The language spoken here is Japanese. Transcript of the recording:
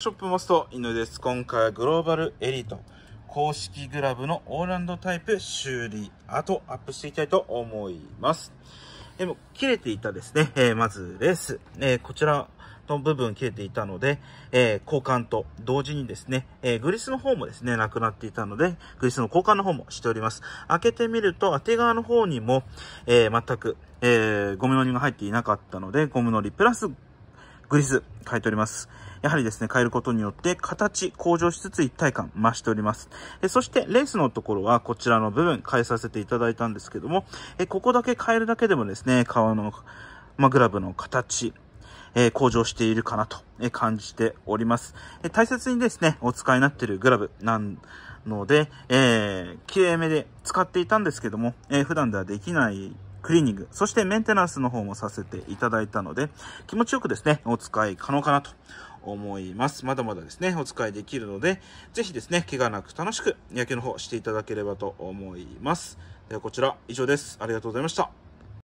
ショップモスト犬です。今回はグローバルエリート公式グラブのオーランドタイプ修理後アップしていきたいと思います。でも切れていたですね、えー、まずレース、えー、こちらの部分切れていたので、えー、交換と同時にですね、えグリスの方もですね、なくなっていたので、グリスの交換の方もしております。開けてみると、当て側の方にも、え全く、えゴムのりが入っていなかったので、ゴムのりプラスグリス変えております。やはりですね、変えることによって形向上しつつ一体感増しております。えそしてレースのところはこちらの部分変えさせていただいたんですけども、えここだけ変えるだけでもですね、顔の、まグラブの形、え向上しているかなと感じております。え大切にですね、お使いになっているグラブなので、えー、綺麗めで使っていたんですけども、えー、普段ではできないクリーニング、そしてメンテナンスの方もさせていただいたので、気持ちよくですね、お使い可能かなと思います。まだまだですね、お使いできるので、ぜひですね、怪我なく楽しく野球の方していただければと思います。ではこちら、以上です。ありがとうございました。